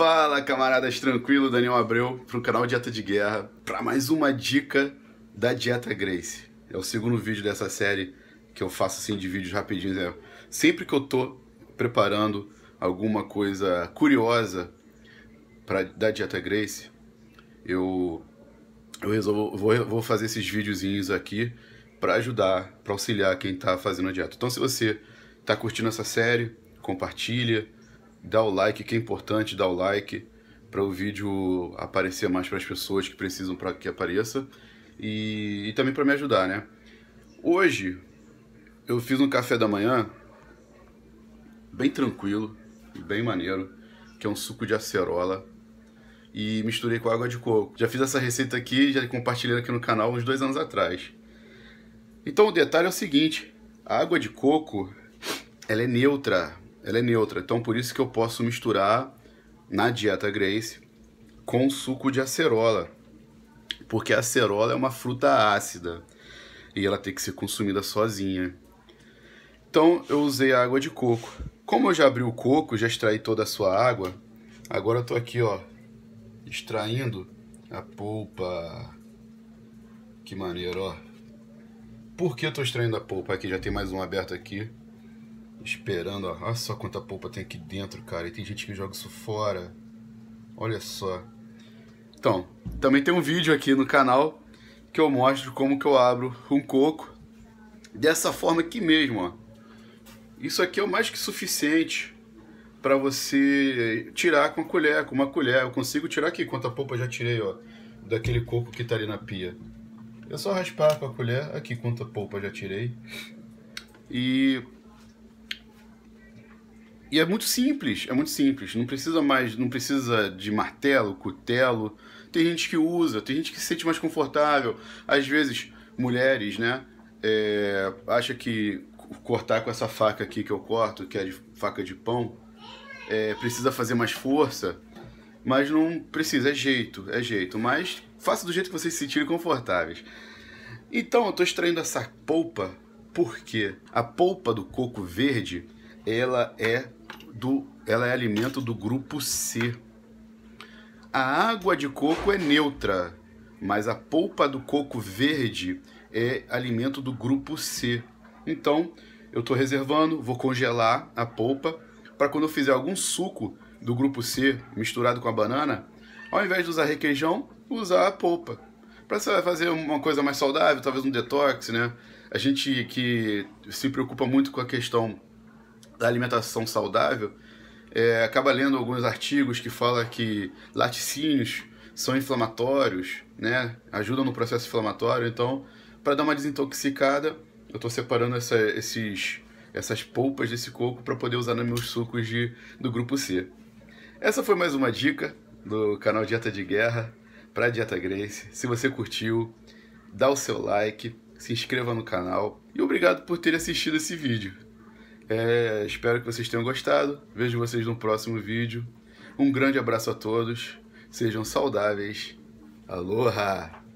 Fala, camaradas, tranquilo? Daniel Abreu para o canal Dieta de Guerra para mais uma dica da Dieta Grace. É o segundo vídeo dessa série que eu faço assim de vídeos rapidinhos. É, sempre que eu tô preparando alguma coisa curiosa para da Dieta Grace, eu, eu resolvo, vou, vou fazer esses videozinhos aqui para ajudar, para auxiliar quem tá fazendo a dieta. Então, se você tá curtindo essa série, compartilha dá o like, que é importante dar o like para o vídeo aparecer mais para as pessoas que precisam para que apareça e, e também para me ajudar, né? Hoje eu fiz um café da manhã bem tranquilo, bem maneiro, que é um suco de acerola e misturei com água de coco. Já fiz essa receita aqui, já compartilhei aqui no canal uns dois anos atrás. Então o detalhe é o seguinte, a água de coco ela é neutra, ela é neutra. Então por isso que eu posso misturar na dieta Grace com suco de acerola. Porque a acerola é uma fruta ácida e ela tem que ser consumida sozinha. Então eu usei a água de coco. Como eu já abri o coco, já extraí toda a sua água, agora eu tô aqui, ó, extraindo a polpa. Que maneiro, ó. Por que eu tô extraindo a polpa? Aqui já tem mais um aberto aqui. Esperando, ó. Olha só quanta polpa tem aqui dentro, cara. E tem gente que joga isso fora. Olha só. Então, também tem um vídeo aqui no canal que eu mostro como que eu abro um coco. Dessa forma aqui mesmo, ó. Isso aqui é o mais que suficiente para você tirar com a colher, com uma colher. Eu consigo tirar aqui quanta polpa já tirei, ó, daquele coco que tá ali na pia. É só raspar com a colher, aqui quanta polpa já tirei. E e é muito simples, é muito simples. Não precisa mais, não precisa de martelo, cutelo. Tem gente que usa, tem gente que se sente mais confortável. Às vezes, mulheres, né? É, acha que cortar com essa faca aqui que eu corto, que é de faca de pão, é, precisa fazer mais força. Mas não precisa, é jeito, é jeito. Mas faça do jeito que vocês se sentirem confortáveis. Então, eu estou extraindo essa polpa porque a polpa do coco verde ela é do, ela é alimento do grupo C. A água de coco é neutra, mas a polpa do coco verde é alimento do grupo C. Então, eu estou reservando, vou congelar a polpa para quando eu fizer algum suco do grupo C misturado com a banana, ao invés de usar requeijão, usar a polpa. Para você fazer uma coisa mais saudável, talvez um detox, né? A gente que se preocupa muito com a questão da alimentação saudável, é, acaba lendo alguns artigos que fala que laticínios são inflamatórios, né? Ajudam no processo inflamatório. Então, para dar uma desintoxicada, eu estou separando essa, esses, essas polpas desse coco para poder usar nos meus sucos de, do grupo C. Essa foi mais uma dica do canal Dieta de Guerra para Dieta Grace. Se você curtiu, dá o seu like, se inscreva no canal e obrigado por ter assistido esse vídeo. É, espero que vocês tenham gostado. Vejo vocês no próximo vídeo. Um grande abraço a todos. Sejam saudáveis. Aloha!